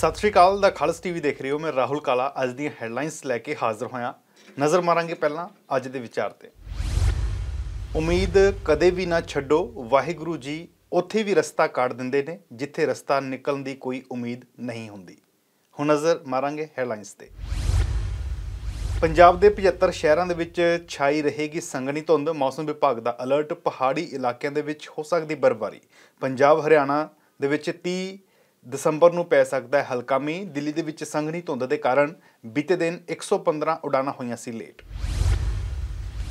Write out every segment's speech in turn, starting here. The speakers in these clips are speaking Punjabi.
ਸਤਿ ਸ਼੍ਰੀ ਅਕਾਲ ਦਾ ਖਾਲਸ ਟੀਵੀ ਦੇਖ ਰਹੇ ਹੋ ਮੈਂ ਰਾਹੁਲ ਕਾਲਾ ਅੱਜ ਦੀਆਂ ਹੈਡਲਾਈਨਸ ਲੈ ਕੇ ਹਾਜ਼ਰ ਹੋਇਆ ਨਜ਼ਰ ਮਾਰਾਂਗੇ ਪਹਿਲਾਂ ਅੱਜ ਦੇ ਵਿਚਾਰ ਤੇ ਉਮੀਦ ਕਦੇ ਵੀ ਨਾ ਛੱਡੋ ਵਾਹਿਗੁਰੂ ਜੀ ਉੱਥੇ ਵੀ ਰਸਤਾ ਕੱਢ ਦਿੰਦੇ ਨੇ ਜਿੱਥੇ ਰਸਤਾ ਨਿਕਲਣ ਦੀ ਕੋਈ ਉਮੀਦ ਨਹੀਂ ਹੁੰਦੀ ਹੁਣ ਨਜ਼ਰ ਮਾਰਾਂਗੇ ਹੈਡਲਾਈਨਸ ਤੇ ਪੰਜਾਬ ਦੇ 75 ਸ਼ਹਿਰਾਂ ਦੇ ਵਿੱਚ ਛਾਈ ਰਹੇਗੀ ਸੰਘਣੀ ਧੁੰਦ ਮੌਸਮ ਵਿਭਾਗ ਦਾ ਅਲਰਟ ਪਹਾੜੀ ਇਲਾਕਿਆਂ ਦੇ ਵਿੱਚ ਹੋ ਸਕਦੀ ਬਰਬਾਰੀ ਪੰਜਾਬ ਹਰਿਆਣਾ ਦੇ ਵਿੱਚ 30 ਦਸੰਬਰ ਨੂੰ ਪੈ ਸਕਦਾ ਹੈ ਹਲਕਾ ਮੀਂਹ ਦਿੱਲੀ ਦੇ ਵਿੱਚ ਸੰਘਣੀ ਧੁੰਦ ਦੇ ਕਾਰਨ ਬੀਤੇ ਦਿਨ 115 ਉਡਾਨਾਂ ਹੋਈਆਂ ਸੀ ਲੇਟ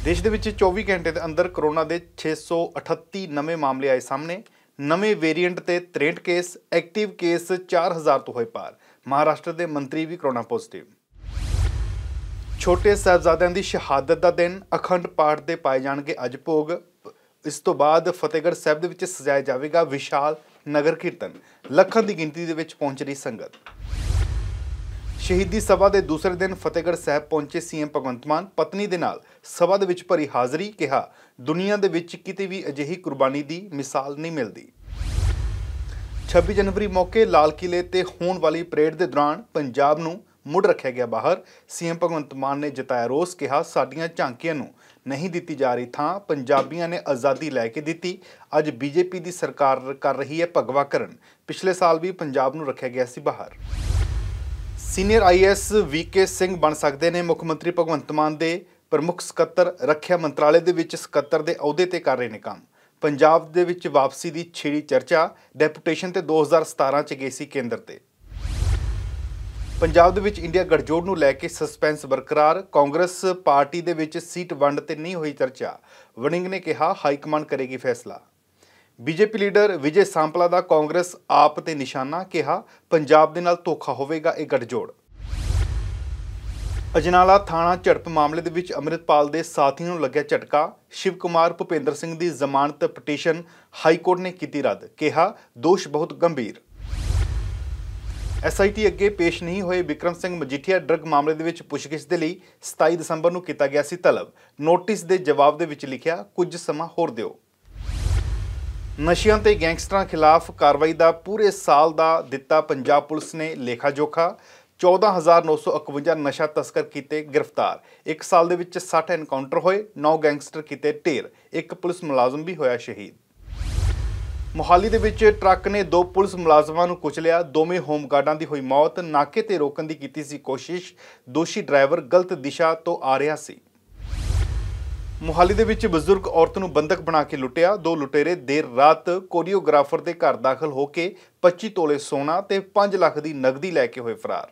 ਦੇਸ਼ ਦੇ ਵਿੱਚ 24 ਘੰਟੇ ਦੇ ਅੰਦਰ ਕਰੋਨਾ ਦੇ 638 ਨਵੇਂ ਮਾਮਲੇ ਆਏ ਸਾਹਮਣੇ ਨਵੇਂ ਵੇਰੀਐਂਟ ਤੇ 63 ਕੇਸ ਐਕਟਿਵ ਕੇਸ 4000 ਤੋਂ ਹੋਏ ਪਾਰ ਮਹਾਰਾਸ਼ਟਰ ਦੇ ਮੰਤਰੀ ਵੀ ਕਰੋਨਾ ਪੋਜ਼ਿਟਿਵ ਛੋਟੇ ਸਹਿਬਜ਼ਾਦਿਆਂ ਦੀ ਸ਼ਹਾਦਤ ਦਾ ਦਿਨ ਅਖੰਡ ਪਾਠ ਦੇ ਪਾਏ ਜਾਣਗੇ ਅੱਜ ਭੋਗ ਇਸ ਤੋਂ ਬਾਅਦ ਫਤਿਹਗੜ੍ਹ ਸਾਹਿਬ ਦੇ ਵਿੱਚ ਸਜਾਇਆ ਜਾਵੇਗਾ ਵਿਸ਼ਾਲ ਨਗਰ ਕੀਰਤਨ ਲੱਖਾਂ ਦੀ ਗਿਣਤੀ ਦੇ ਵਿੱਚ ਪਹੁੰਚ ਰਹੀ ਸੰਗਤ ਸ਼ਹੀਦੀ ਸਭਾ ਦੇ ਦੂਸਰੇ ਦਿਨ ਫਤਿਹਗੜ੍ਹ ਸਾਹਿਬ ਪਹੁੰਚੇ ਸੀਐਮ ਭਗਵੰਤ ਮਾਨ ਪਤਨੀ ਦੇ ਨਾਲ ਸਭਾ ਦੇ ਵਿੱਚ ਭਰੀ ਹਾਜ਼ਰੀ ਕਿਹਾ ਦੁਨੀਆ ਦੇ ਵਿੱਚ ਕਿਤੇ ਵੀ ਅਜਿਹੀ ਕੁਰਬਾਨੀ ਦੀ ਮਿਸਾਲ ਨਹੀਂ ਮਿਲਦੀ 26 ਜਨਵਰੀ ਮੌਕੇ ਲਾਲ ਕਿਲੇ ਤੇ ਹੋਣ ਵਾਲੀ ਪਰੇਡ ਦੇ ਦੌਰਾਨ ਪੰਜਾਬ ਨੂੰ ਮੁੜ ਰੱਖਿਆ ਗਿਆ ਬਾਹਰ ਸੀਐਮ ਭਗਵੰਤ ਮਾਨ ਨੇ ਜਤਾਇਆ ਰੋਸ ਕਿਹਾ ਸਾਡੀਆਂ ਝਾਂਕੀਆਂ ਨੂੰ ਨਹੀਂ ਦਿੱਤੀ ਜਾ ਰਹੀ ਥਾਂ ਪੰਜਾਬੀਆਂ ਨੇ ਆਜ਼ਾਦੀ ਲੈ ਕੇ ਦਿੱਤੀ ਅੱਜ ਬੀਜੇਪੀ ਦੀ ਸਰਕਾਰ ਕਰ ਰਹੀ ਹੈ ਭਗਵਾ ਕਰਨ ਪਿਛਲੇ ਸਾਲ ਵੀ ਪੰਜਾਬ ਨੂੰ ਰੱਖਿਆ ਗਿਆ ਸੀ ਬਾਹਰ ਸੀਨੀਅਰ ਆਈਐਸ ਵੀਕੇ ਸਿੰਘ ਬਣ ਸਕਦੇ ਨੇ ਮੁੱਖ ਮੰਤਰੀ ਭਗਵੰਤ ਮਾਨ ਦੇ ਪ੍ਰਮੁੱਖ ਸਕੱਤਰ ਰੱਖਿਆ ਮੰਤਰਾਲੇ ਦੇ ਵਿੱਚ ਸਕੱਤਰ ਦੇ ਅਹੁਦੇ ਤੇ ਕਰ ਰਹੇ ਨੇ ਕੰਮ ਪੰਜਾਬ ਦੇ ਵਿੱਚ ਵਾਪਸੀ ਦੀ ਛੇੜੀ ਚਰਚਾ ਡੈਪੂਟੇਸ਼ਨ ਤੇ 2017 ਚ ਗਈ ਸੀ ਕੇਂਦਰ ਤੇ ਪੰਜਾਬ ਦੇ ਵਿੱਚ ਇੰਡੀਆ ਗੜਜੋੜ ਨੂੰ ਲੈ ਕੇ ਸਸਪੈਂਸ ਬਰਕਰਾਰ ਕਾਂਗਰਸ ਪਾਰਟੀ ਦੇ ਵਿੱਚ ਸੀਟ ਵੰਡ ਤੇ ਨਹੀਂ ਹੋਈ ਚਰਚਾ ਵਣਿੰਗ ਨੇ ਕਿਹਾ ਹਾਈ ਕਮਾਂਡ ਕਰੇਗੀ ਫੈਸਲਾ ਬੀਜੇਪੀ ਲੀਡਰ ਵਿਜੇ ਸਾਂਪਲਾ ਦਾ ਕਾਂਗਰਸ ਆਪ ਤੇ ਨਿਸ਼ਾਨਾ ਕਿਹਾ ਪੰਜਾਬ ਦੇ ਨਾਲ ਧੋਖਾ ਹੋਵੇਗਾ ਇਹ ਗੜਜੋੜ ਅਜਨਾਲਾ ਥਾਣਾ ਝੜਪ ਮਾਮਲੇ ਦੇ ਵਿੱਚ ਅਮਰਿਤਪਾਲ ਦੇ ਸਾਥੀ ਨੂੰ ਲੱਗਿਆ ਝਟਕਾ ਸ਼ਿਵ ਕੁਮਾਰ ਭੁਪੇਂਦਰ ਸਿੰਘ ਦੀ ਜ਼ਮਾਨਤ ਪਟੀਸ਼ਨ ਹਾਈ ਕੋਰਟ ਨੇ ਕੀਤੀ ਰੱਦ ਕਿਹਾ ਦੋਸ਼ ਬਹੁਤ ਗੰਭੀਰ ਐਸਆਈਟੀ ਅੱਗੇ ਪੇਸ਼ ਨਹੀਂ ਹੋਏ ਵਿਕਰਮ ਸਿੰਘ ਮਜੀਠੀਆ ਡਰਗ ਮਾਮਲੇ ਦੇ ਵਿੱਚ ਪੁੱਛਗਿੱਛ ਦੇ ਲਈ 27 ਦਸੰਬਰ ਨੂੰ ਕੀਤਾ ਗਿਆ ਸੀ ਤਲਬ ਨੋਟਿਸ ਦੇ ਜਵਾਬ ਦੇ ਵਿੱਚ ਲਿਖਿਆ ਕੁਝ ਸਮਾਂ ਹੋਰ ਦਿਓ ਨਸ਼ਿਆਂ ਤੇ ਗੈਂਗਸਟਰਾਂ ਖਿਲਾਫ ਕਾਰਵਾਈ ਦਾ ਪੂਰੇ ਸਾਲ ਦਾ ਦਿੱਤਾ ਪੰਜਾਬ ਪੁਲਿਸ ਨੇ ਲੇਖਾ ਜੋਖਾ 14951 ਨਸ਼ਾ ਤਸਕਰ ਕੀਤੇ ਗ੍ਰਿਫਤਾਰ ਇੱਕ ਸਾਲ ਦੇ ਵਿੱਚ 60 ਐਨਕਾਊਂਟਰ ਹੋਏ 9 ਗੈਂਗਸਟਰ ਕੀਤੇ ਢੇਰ ਇੱਕ ਪੁਲਿਸ ਮੁਲਾਜ਼ਮ ਵੀ ਹੋਇਆ ਸ਼ਹੀਦ ਮੋਹਾਲੀ ਦੇ ਵਿੱਚ ਟਰੱਕ ਨੇ ਦੋ ਪੁਲਿਸ ਮੁਲਾਜ਼ਮਾਂ ਨੂੰ ਕੁਚਲਿਆ ਦੋਵੇਂ ਹੋਮ ਗਾਰਡਾਂ ਦੀ ਹੋਈ ਮੌਤ ਨਾਕੇ ਤੇ ਰੋਕਣ ਦੀ ਕੀਤੀ ਸੀ ਕੋਸ਼ਿਸ਼ ਦੋਸ਼ੀ ਡਰਾਈਵਰ ਗਲਤ ਦਿਸ਼ਾ ਤੋਂ ਆ ਰਿਹਾ ਸੀ ਮੋਹਾਲੀ ਦੇ ਵਿੱਚ ਬਜ਼ੁਰਗ ਔਰਤ ਨੂੰ ਬੰਦਕ ਬਣਾ ਕੇ ਲੁੱਟਿਆ ਦੋ ਲੁਟੇਰੇ ਦੇਰ ਰਾਤ ਕੋਰੀਓਗ੍ਰਾਫਰ ਦੇ ਘਰ ਦਾਖਲ ਹੋ ਕੇ 25 ਤੋਲੇ ਸੋਨਾ ਤੇ 5 ਲੱਖ ਦੀ ਨਗਦੀ ਲੈ ਕੇ ਹੋਏ ਫਰਾਰ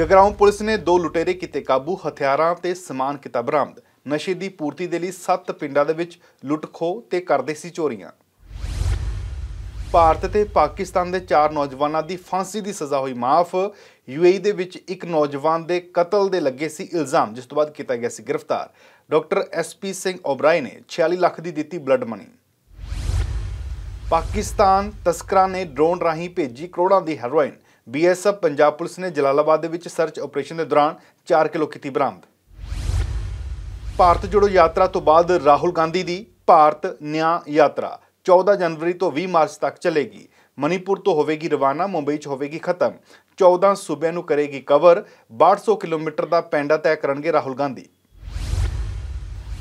ਜਗਰਾਉਂ ਪੁਲਿਸ ਨੇ ਦੋ ਲੁਟੇਰੇ ਕੀਤੇ ਕਾਬੂ ਹਥਿਆਰਾਂ ਤੇ ਸਮਾਨ ਕੀਤਾ ਬਰਾਮਦ ਨਸ਼ੇ ਦੀ ਪੂਰਤੀ ਦੇ ਲਈ 7 ਪਿੰਡਾਂ ਦੇ ਵਿੱਚ ਲੁੱਟਖੋ ਤੇ ਕਰਦੇ ਸੀ ਚੋਰੀਆਂ ਭਾਰਤ ਤੇ ਪਾਕਿਸਤਾਨ ਦੇ 4 ਨੌਜਵਾਨਾਂ ਦੀ ਫਾਂਸੀ ਦੀ ਸਜ਼ਾ ਹੋਈ ਮਾਫ ਯੂਏਈ ਦੇ ਵਿੱਚ ਇੱਕ ਨੌਜਵਾਨ ਦੇ ਕਤਲ ਦੇ ਲੱਗੇ ਸੀ ਇਲਜ਼ਾਮ ਜਿਸ ਤੋਂ ਬਾਅਦ ਕੀਤਾ ਗਿਆ ਸੀ ਗ੍ਰਿਫਤਾਰ ਡਾਕਟਰ ਐਸਪੀ ਸਿੰਘ ਓਬਰਾਏ ਨੇ 46 ਲੱਖ ਦੀ ਦਿੱਤੀ ਬਲੱਡ ਮਨੀ ਪਾਕਿਸਤਾਨ ਤਸਕਰਾਂ ਨੇ ਡਰੋਨ ਰਾਹੀਂ ਭੇਜੀ ਕਰੋੜਾਂ ਦੀ ਹੈਰੋਇਨ ਬੀਐਸਐਫ ਪੰਜਾਬ ਪੁਲਿਸ ਨੇ ਜਲਾਲਾਬਾਦ ਦੇ ਵਿੱਚ ਸਰਚ ਆਪਰੇਸ਼ਨ ਦੇ ਦੌਰਾਨ 4 ਕਿਲੋ ਕੀਤੀ ਬਰਾਮਦ ਭਾਰਤ ਜੋੜੋ ਯਾਤਰਾ ਤੋਂ ਬਾਅਦ ਰਾਹੁਲ ਗਾਂਧੀ ਦੀ ਭਾਰਤ ਨਿਆਂ ਯਾਤਰਾ 14 ਜਨਵਰੀ ਤੋਂ 20 ਮਾਰਚ ਤੱਕ ਚੱਲੇਗੀ ਮਨੀਪੁਰ ਤੋਂ ਹੋਵੇਗੀ ਰਵਾਨਾ ਮੁੰਬਈ 'ਚ ਹੋਵੇਗੀ ਖਤਮ 14 ਸੂਬਿਆਂ ਨੂੰ ਕਰੇਗੀ ਕਵਰ 6200 ਕਿਲੋਮੀਟਰ ਦਾ ਪੈਂਡਾ ਤੈਅ ਕਰਨਗੇ ਰਾਹੁਲ ਗਾਂਧੀ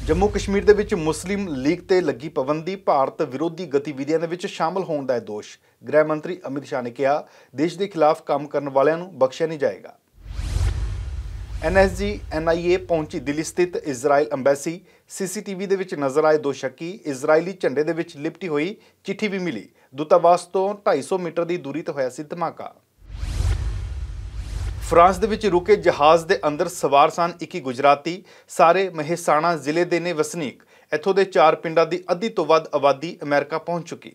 ਜੰਮੂ ਕਸ਼ਮੀਰ ਦੇ ਵਿੱਚ ਮੁਸਲਿਮ ਲੀਗ ਤੇ ਲੱਗੀ ਪਾਬੰਦੀ ਭਾਰਤ ਵਿਰੋਧੀ ਗਤੀਵਿਧੀਆਂ ਦੇ ਵਿੱਚ ਸ਼ਾਮਲ ਹੋਣ ਦਾ ਦੋਸ਼ ਗ੍ਰਹਿ ਮੰਤਰੀ ਅਮਿਤ ਸ਼ਾਹ ਨੇ ਕਿਹਾ ਦੇਸ਼ ਦੇ ਖਿਲਾਫ ਕੰਮ ਕਰਨ ਵਾਲਿਆਂ ਨੂੰ ਬਖਸ਼ਿਆ ਨਹੀਂ ਜਾਏਗਾ ਐਨਐਸਜੀ ਐਨਆਈਏ ਪਹੁੰਚੀ ਦਿੱਲੀ ਸਥਿਤ ਇਜ਼ਰਾਈਲ ਐਮਬੈਸੀ ਸੀਸੀਟੀਵੀ ਦੇ ਵਿੱਚ ਨਜ਼ਰ ਆਏ ਦੋ ਸ਼ੱਕੀ ਇਜ਼ਰਾਈਲੀ ਝੰਡੇ ਦੇ ਵਿੱਚ ਲਿਪਟੀ ਹੋਈ ਚਿੱਠੀ ਵੀ ਮਿਲੀ ਦੂਤਾਵਾਸ ਤੋਂ 250 ਮੀਟਰ ਦੀ ਦੂਰੀ ਤੇ ਹੋਇਆ ਸੀ ਧਮਾਕਾ ਫਰਾਂਸ ਦੇ ਵਿੱਚ ਰੁਕੇ ਜਹਾਜ਼ ਦੇ ਅੰਦਰ ਸਵਾਰ ਸਨ ਇੱਕ ਹੀ ਗੁਜਰਾਤੀ ਸਾਰੇ ਮਹਿਸਾਣਾ ਜ਼ਿਲ੍ਹੇ ਦੇ ਨੇ ਵਸਨੀਕ ਇੱਥੋਂ ਦੇ ਚਾਰ ਪਿੰਡਾਂ ਦੀ ਅੱਧੀ ਤੋਂ ਵੱਧ ਆਬਾਦੀ ਅਮਰੀਕਾ ਪਹੁੰਚ ਚੁੱਕੀ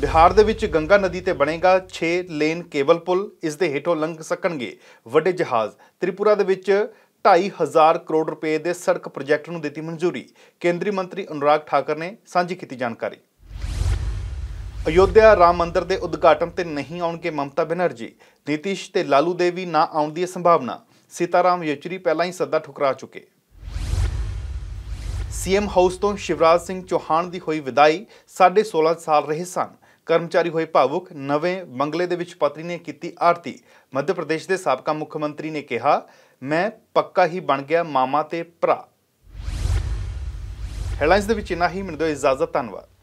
ਬਿਹਾਰ ਦੇ ਵਿੱਚ ਗੰਗਾ ਨਦੀ ਤੇ ਬਣੇਗਾ 6 ਲੇਨ ਕੇਬਲ ਪੁਲ ਇਸ ਦੇ ਹੇਠੋਂ ਲੰਘ ਸਕਣਗੇ ਵੱਡੇ ਜਹਾਜ਼ ਤ੍ਰਿਪੁਰਾ ਦੇ ਵਿੱਚ 2500 ਕਰੋੜ ਰੁਪਏ ਦੇ ਸੜਕ ਪ੍ਰੋਜੈਕਟ ਨੂੰ ਦਿੱਤੀ ਮਨਜ਼ੂਰੀ ਕੇਂਦਰੀ ਮੰਤਰੀ ਅਨੁਰਾਗ ਠਾਕਰ ਨੇ ਸਾਂਝੀ ਕੀਤੀ ਜਾਣਕਾਰੀ ਅਯੋਧਿਆ ਰਾਮ ਮੰਦਿਰ ਦੇ ਉਦਘਾਟਨ ਤੇ ਨਹੀਂ ਆਉਣਗੇ ਮਮਤਾ ਬਨਰਜੀ ਨੀਤੀਸ਼ ਤੇ ਲਾਲੂ ਦੇ ਵੀ ਨਾ ਆਉਣ ਦੀ ਸੰਭਾਵਨਾ ਸੀਤਾਰਾਮ ਯਚਰੀ ਪਹਿਲਾਂ ਹੀ ਸੱਦਾ ਠੁਕਰਾ ਚੁੱਕੇ ਸੀਐਮ ਹਾਊਸ ਤੋਂ ਸ਼ਿਵਰਾਜ ਸਿੰਘ ਚੌਹਾਨ ਦੀ ਹੋਈ ਵਿਦਾਈ 16.5 ਸਾਲ ਰਹੇ ਸਨ ਕਰਮਚਾਰੀ ਹੋਏ ਭਾਵੁਕ ਨਵੇਂ ਮੰਗਲੇ ਦੇ ਵਿੱਚ ਪਤਨੀ ਨੇ ਕੀਤੀ ਆਰਤੀ ਮੱਧ ਪ੍ਰਦੇਸ਼ ਦੇ ਸਾਬਕਾ ਮੁੱਖ ਮੰਤਰੀ ਨੇ ਕਿਹਾ ਮੈਂ ਪੱਕਾ ਹੀ ਬਣ ਗਿਆ ਮਾਮਾ ਤੇ ਭਰਾ ਹੈਡਲਾਈਨਸ ਦੇ ਵਿੱਚ ਇਨਾ ਹੀ ਮੈਨੂੰ ਦਿਓ ਇਜਾਜ਼ਤ ਧੰਨਵਾਦ